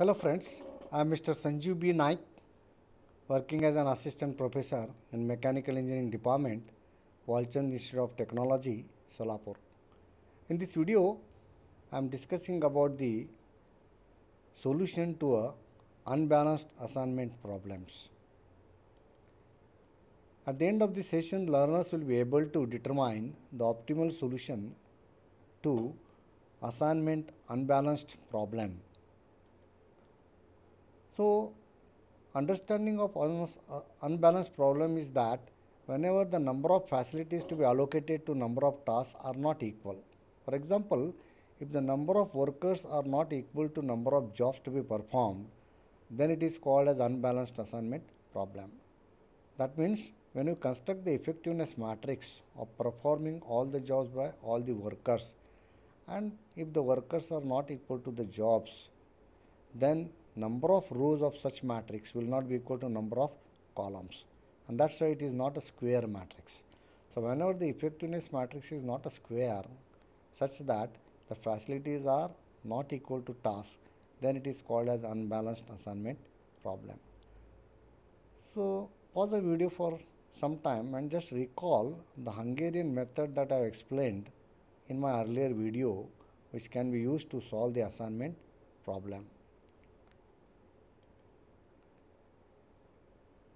Hello friends, I am Mr. Sanju B. Naik working as an assistant professor in Mechanical Engineering Department, Walchand Institute of Technology, Solapur. In this video, I am discussing about the solution to a unbalanced assignment problems. At the end of the session, learners will be able to determine the optimal solution to assignment unbalanced problem so, understanding of uh, unbalanced problem is that whenever the number of facilities to be allocated to number of tasks are not equal. For example, if the number of workers are not equal to number of jobs to be performed, then it is called as unbalanced assignment problem. That means when you construct the effectiveness matrix of performing all the jobs by all the workers and if the workers are not equal to the jobs, then number of rows of such matrix will not be equal to number of columns and that's why it is not a square matrix. So whenever the effectiveness matrix is not a square such that the facilities are not equal to task then it is called as unbalanced assignment problem. So pause the video for some time and just recall the Hungarian method that I have explained in my earlier video which can be used to solve the assignment problem.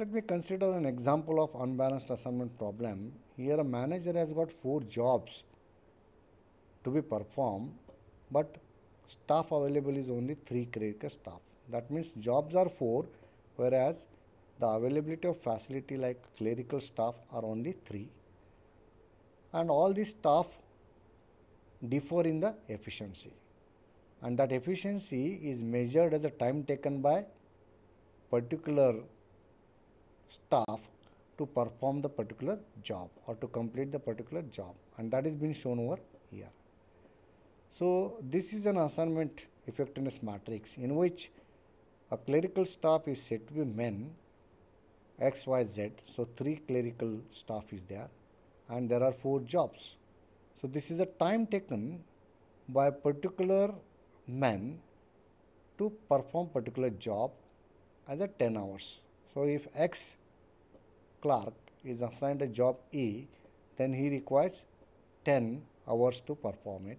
Let me consider an example of unbalanced assignment problem. Here a manager has got four jobs to be performed, but staff available is only three clerical staff. That means jobs are four, whereas the availability of facility like clerical staff are only three. And all these staff differ in the efficiency. And that efficiency is measured as the time taken by particular staff to perform the particular job or to complete the particular job and that is being shown over here. So this is an assignment effectiveness matrix in which a clerical staff is said to be men X, Y, Z. So three clerical staff is there and there are four jobs. So this is the time taken by a particular man to perform particular job as a 10 hours. So if X clerk is assigned a job E, then he requires 10 hours to perform it.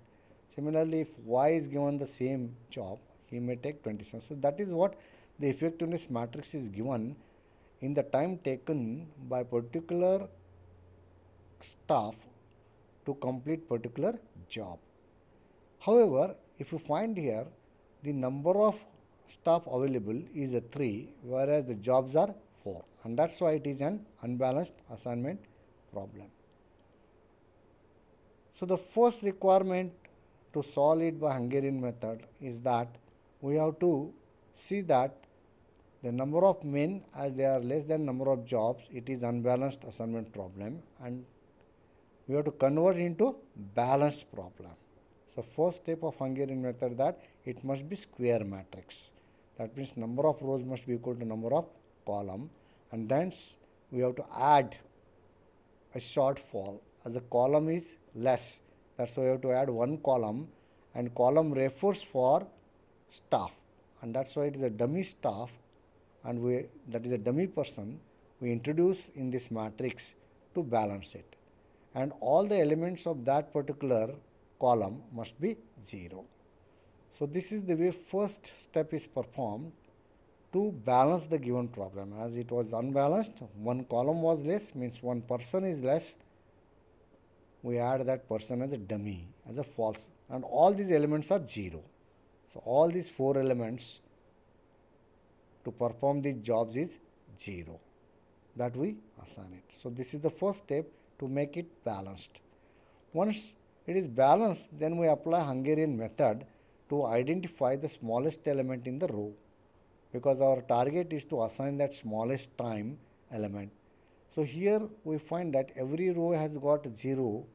Similarly, if Y is given the same job, he may take 27. So that is what the effectiveness matrix is given in the time taken by particular staff to complete particular job. However, if you find here the number of staff available is a 3 whereas the jobs are 4 and that is why it is an unbalanced assignment problem. So, the first requirement to solve it by Hungarian method is that we have to see that the number of men as they are less than number of jobs it is unbalanced assignment problem and we have to convert into balanced problem. So, first step of Hungarian method that it must be square matrix that means number of rows must be equal to number of column and thence we have to add a shortfall as the column is less. That's why we have to add one column and column refers for staff and that's why it is a dummy staff and we that is a dummy person we introduce in this matrix to balance it and all the elements of that particular column must be 0. So, this is the way first step is performed to balance the given problem. As it was unbalanced, one column was less, means one person is less, we add that person as a dummy, as a false, and all these elements are 0. So, all these 4 elements to perform these jobs is 0, that we assign it. So, this is the first step to make it balanced. Once it is balanced, then we apply Hungarian method to identify the smallest element in the row because our target is to assign that smallest time element. So here we find that every row has got 0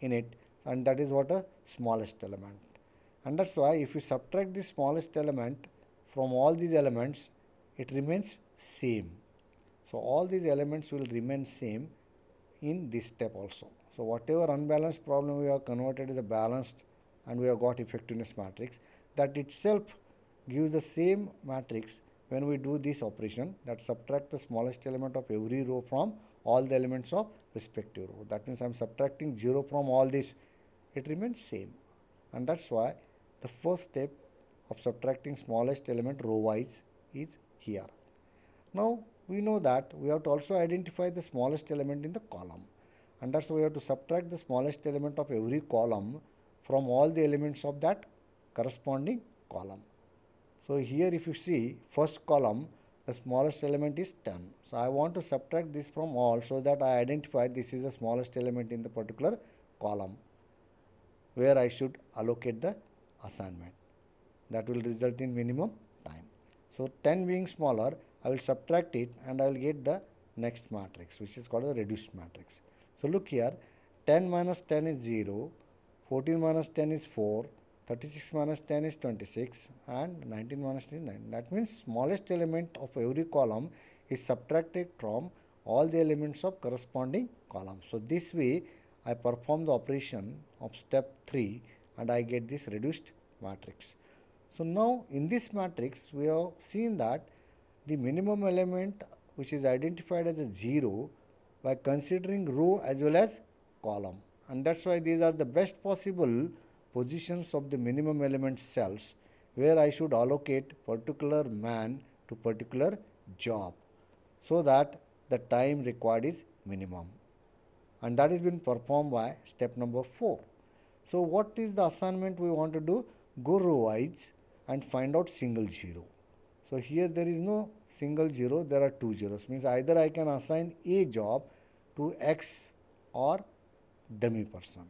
in it and that is what a smallest element. And that's why if you subtract the smallest element from all these elements, it remains same. So all these elements will remain same in this step also. So whatever unbalanced problem we have converted is a balanced and we have got effectiveness matrix that itself gives the same matrix when we do this operation that subtract the smallest element of every row from all the elements of respective row. That means I am subtracting 0 from all this. It remains same. And that's why the first step of subtracting smallest element row wise is here. Now we know that we have to also identify the smallest element in the column. And that's why we have to subtract the smallest element of every column from all the elements of that corresponding column. So, here if you see first column the smallest element is 10. So, I want to subtract this from all so that I identify this is the smallest element in the particular column where I should allocate the assignment that will result in minimum time. So, 10 being smaller I will subtract it and I will get the next matrix which is called the reduced matrix. So, look here 10 minus 10 is 0, 14 minus 10 is 4, 36 minus 10 is 26 and 19 minus 9. That means smallest element of every column is subtracted from all the elements of corresponding column. So, this way I perform the operation of step 3 and I get this reduced matrix. So, now in this matrix we have seen that the minimum element which is identified as a 0 by considering row as well as column and that is why these are the best possible positions of the minimum element cells where I should allocate particular man to particular job so that the time required is minimum and that has been performed by step number 4. So what is the assignment we want to do? Go row-wise and find out single zero. So here there is no single zero, there are two zeros means either I can assign a job to X or dummy person.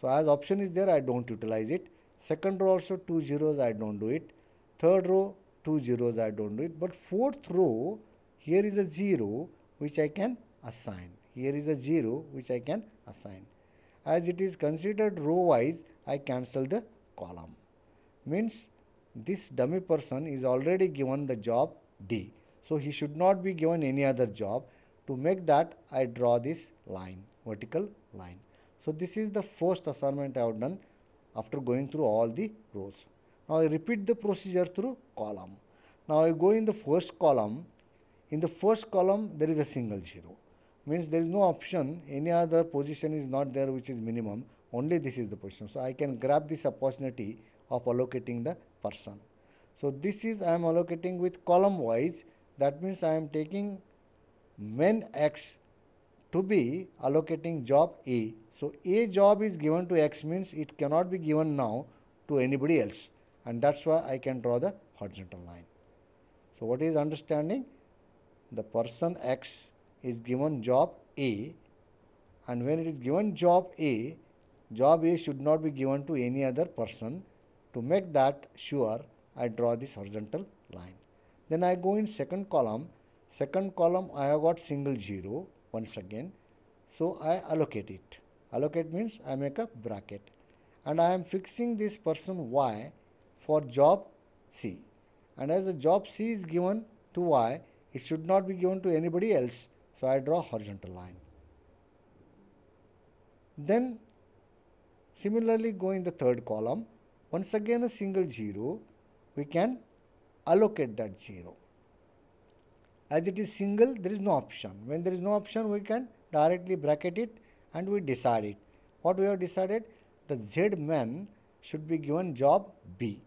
So as option is there, I don't utilize it. Second row also two zeros, I don't do it. Third row, two zeros, I don't do it. But fourth row, here is a zero which I can assign. Here is a zero which I can assign. As it is considered row wise, I cancel the column. Means this dummy person is already given the job D. So he should not be given any other job. To make that, I draw this line, vertical line. So this is the first assignment I have done after going through all the rows. Now I repeat the procedure through column. Now I go in the first column. In the first column there is a single zero. Means there is no option any other position is not there which is minimum only this is the position. So I can grab this opportunity of allocating the person. So this is I am allocating with column wise that means I am taking men X to be allocating job A. So, A job is given to X means it cannot be given now to anybody else and that is why I can draw the horizontal line. So, what is understanding? The person X is given job A and when it is given job A, job A should not be given to any other person. To make that sure, I draw this horizontal line. Then I go in second column. Second column I have got single 0 once again. So I allocate it. Allocate means I make a bracket and I am fixing this person Y for job C. And as the job C is given to Y, it should not be given to anybody else. So I draw horizontal line. Then similarly go in the third column. Once again a single 0, we can allocate that 0. As it is single, there is no option. When there is no option, we can directly bracket it and we decide it. What we have decided? The Z man should be given job B.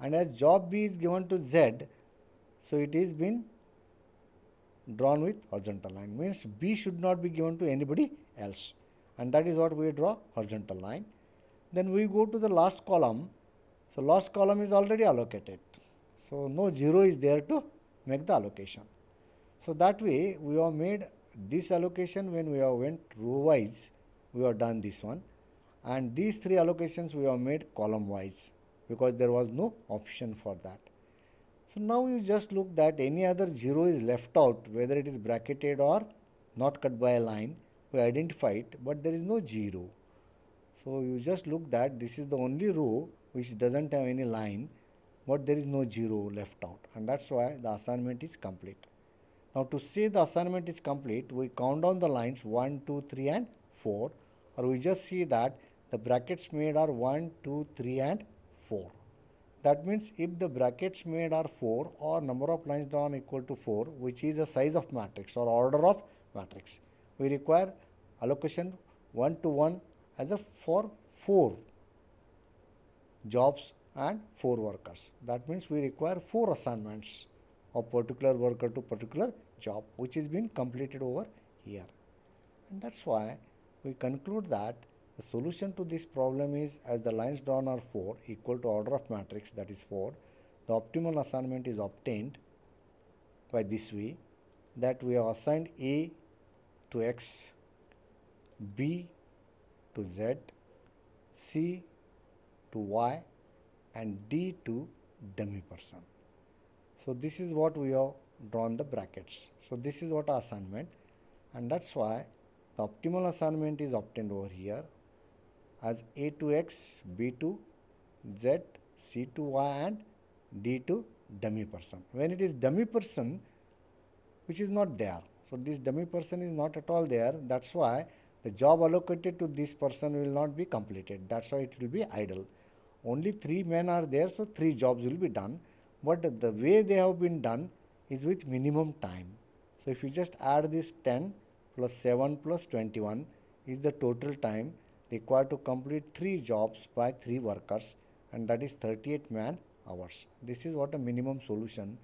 And as job B is given to Z, so it is been drawn with horizontal line. Means B should not be given to anybody else. And that is what we draw horizontal line. Then we go to the last column. So last column is already allocated. So no zero is there to make the allocation. So that way we have made this allocation when we have went row wise, we have done this one and these three allocations we have made column wise because there was no option for that. So now you just look that any other zero is left out whether it is bracketed or not cut by a line we identify it but there is no zero. So you just look that this is the only row which doesn't have any line but there is no zero left out and that's why the assignment is complete. Now to see the assignment is complete, we count down the lines 1, 2, 3 and 4 or we just see that the brackets made are 1, 2, 3 and 4. That means if the brackets made are 4 or number of lines drawn equal to 4 which is the size of matrix or order of matrix. We require allocation 1 to 1 as a for 4 jobs and 4 workers. That means we require 4 assignments of particular worker to particular job which has been completed over here. And that's why we conclude that the solution to this problem is as the lines drawn are 4 equal to order of matrix that is 4. The optimal assignment is obtained by this way that we have assigned A to X, B to Z, C to Y and D to dummy person. So this is what we have drawn the brackets. So this is what assignment and that's why the optimal assignment is obtained over here as A to X, B to Z, C to Y and D to dummy person. When it is dummy person which is not there. So this dummy person is not at all there. That's why the job allocated to this person will not be completed. That's why it will be idle. Only three men are there, so three jobs will be done. But the way they have been done, is with minimum time. So if you just add this 10 plus 7 plus 21 is the total time required to complete 3 jobs by 3 workers and that is 38 man hours. This is what a minimum solution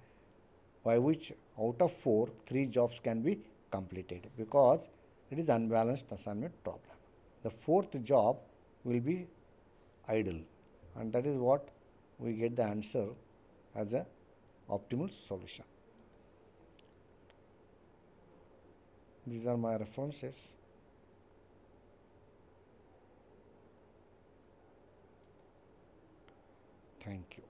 by which out of 4 3 jobs can be completed because it is unbalanced assignment problem. The fourth job will be idle and that is what we get the answer as a optimal solution. These are my references. Thank you.